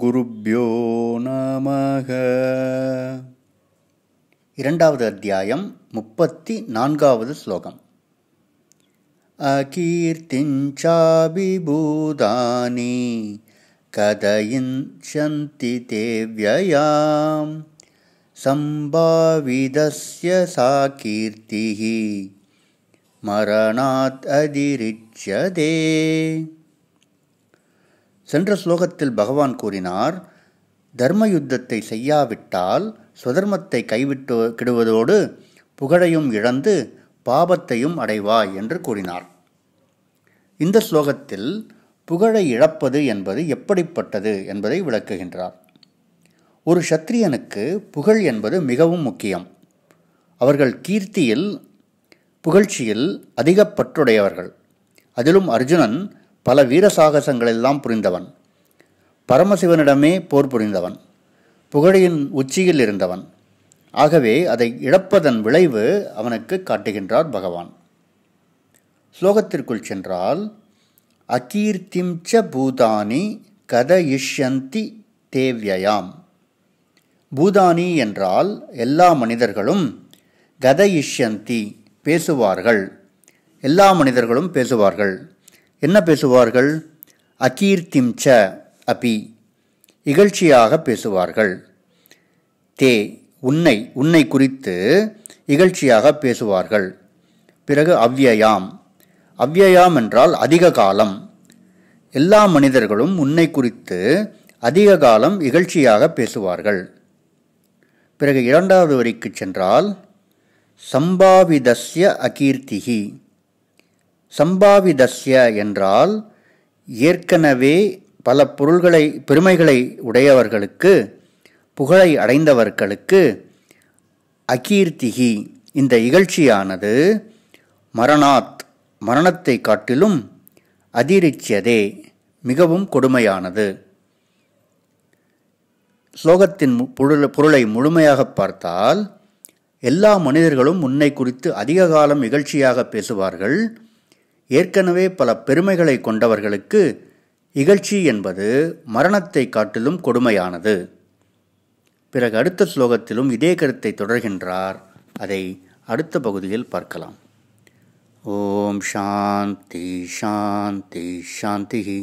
குருப்பியோ நமக இரண்டாவது அத்தியாயம் முப்பத்தி நான்காவது ஸ்லோகம் அகீர்த்திஞ்சாபிபூதானி கதையின் சந்தி தேவ்யயாம் சம்பாவிதஸ்ய சா கீர்த்திஹி மரணாத் அதிரிச்சதே சென்ற ஸ்லோகத்தில் பகவான் கூறினார் தர்ம யுத்தத்தை செய்யாவிட்டால் சுதர்மத்தை கைவிட்டு கிடுவதோடு புகழையும் இழந்து பாபத்தையும் அடைவாய் என்று கூறினார் இந்த ஸ்லோகத்தில் புகழை இழப்பது என்பது எப்படிப்பட்டது என்பதை விளக்குகின்றார் ஒரு சத்திரியனுக்கு புகழ் என்பது மிகவும் முக்கியம் அவர்கள் கீர்த்தியில் புகழ்ச்சியில் அதிக பற்றுடையவர்கள் அதிலும் அர்ஜுனன் பல வீர சாகசங்களெல்லாம் புரிந்தவன் பரமசிவனிடமே போர் புரிந்தவன் புகழையின் உச்சியில் இருந்தவன் ஆகவே அதை இழப்பதன் விளைவு அவனுக்கு காட்டுகின்றார் பகவான் ஸ்லோகத்திற்குள் சென்றால் அகீர்த்திம்ச்ச பூதானி கதயிஷ்யந்தி தேவ்யயாம் பூதானி என்றால் எல்லா மனிதர்களும் கதயிஷ்யந்தி பேசுவார்கள் எல்லா மனிதர்களும் பேசுவார்கள் என்ன பேசுவார்கள் அகீர்த்திம் ச அபி இகழ்ச்சியாக பேசுவார்கள் தே உன்னை உன்னை குறித்து இகழ்ச்சியாக பேசுவார்கள் பிறகு அவ்யயாம் அவ்யயாம் என்றால் அதிக காலம் எல்லா மனிதர்களும் உன்னை குறித்து அதிக காலம் இகழ்ச்சியாக பேசுவார்கள் பிறகு இரண்டாவது வரிக்கு சென்றால் சம்பாவிதஸ்ய அகீர்த்திகி சம்பாவிதஸ்ய என்றால் ஏற்கனவே பல பொருள்களை பெருமைகளை உடையவர்களுக்கு புகழை அடைந்தவர்களுக்கு அகீர்த்திகி இந்த இகழ்ச்சியானது மரணாத் மரணத்தை காட்டிலும் அதிரிச்சியதே மிகவும் கொடுமையானது ஸ்லோகத்தின் பொருள் பொருளை முழுமையாக பார்த்தால் எல்லா மனிதர்களும் உன்னை குறித்து அதிக காலம் இகழ்ச்சியாக பேசுவார்கள் ஏற்கனவே பல பெருமைகளை கொண்டவர்களுக்கு இகழ்ச்சி என்பது மரணத்தை காட்டிலும் கொடுமையானது பிறகு அடுத்த ஸ்லோகத்திலும் இதே கருத்தை தொடர்கின்றார் அதை அடுத்த பகுதியில் பார்க்கலாம் ஓம் சாந்தி சாந்தி சாந்தி